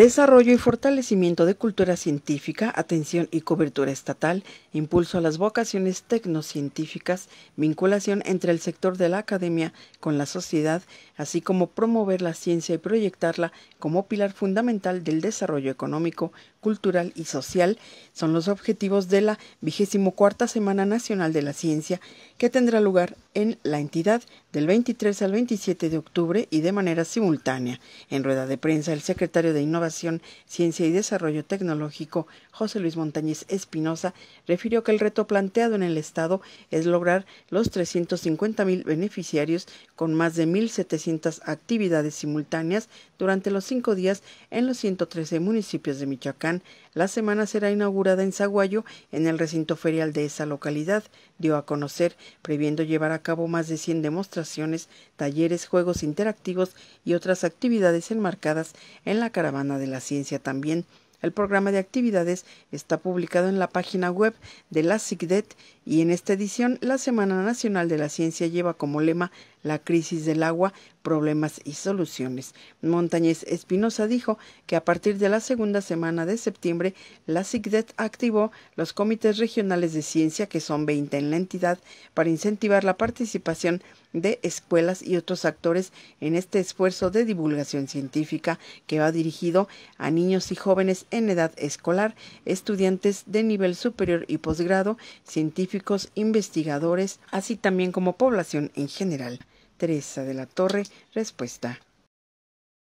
Desarrollo y fortalecimiento de cultura científica, atención y cobertura estatal, impulso a las vocaciones tecnocientíficas, vinculación entre el sector de la academia con la sociedad, así como promover la ciencia y proyectarla como pilar fundamental del desarrollo económico, cultural y social, son los objetivos de la vigésimo Semana Nacional de la Ciencia, que tendrá lugar en la entidad del 23 al 27 de octubre y de manera simultánea. En rueda de prensa, el secretario de Innovación Ciencia y Desarrollo Tecnológico, José Luis Montañez Espinosa, refirió que el reto planteado en el Estado es lograr los 350 mil beneficiarios con más de 1.700 actividades simultáneas durante los cinco días en los 113 municipios de Michoacán. La semana será inaugurada en Zaguayo, en el recinto ferial de esa localidad, dio a conocer, previendo llevar a cabo más de 100 demostraciones, talleres, juegos interactivos y otras actividades enmarcadas en la caravana de la Ciencia también. El programa de actividades está publicado en la página web de la SIGDET y en esta edición la Semana Nacional de la Ciencia lleva como lema La crisis del agua, problemas y soluciones. Montañez Espinosa dijo que a partir de la segunda semana de septiembre, la CICDET activó los comités regionales de ciencia, que son 20 en la entidad, para incentivar la participación de escuelas y otros actores en este esfuerzo de divulgación científica que va dirigido a niños y jóvenes en edad escolar, estudiantes de nivel superior y posgrado, científicos investigadores, así también como población en general. Teresa de la Torre, respuesta.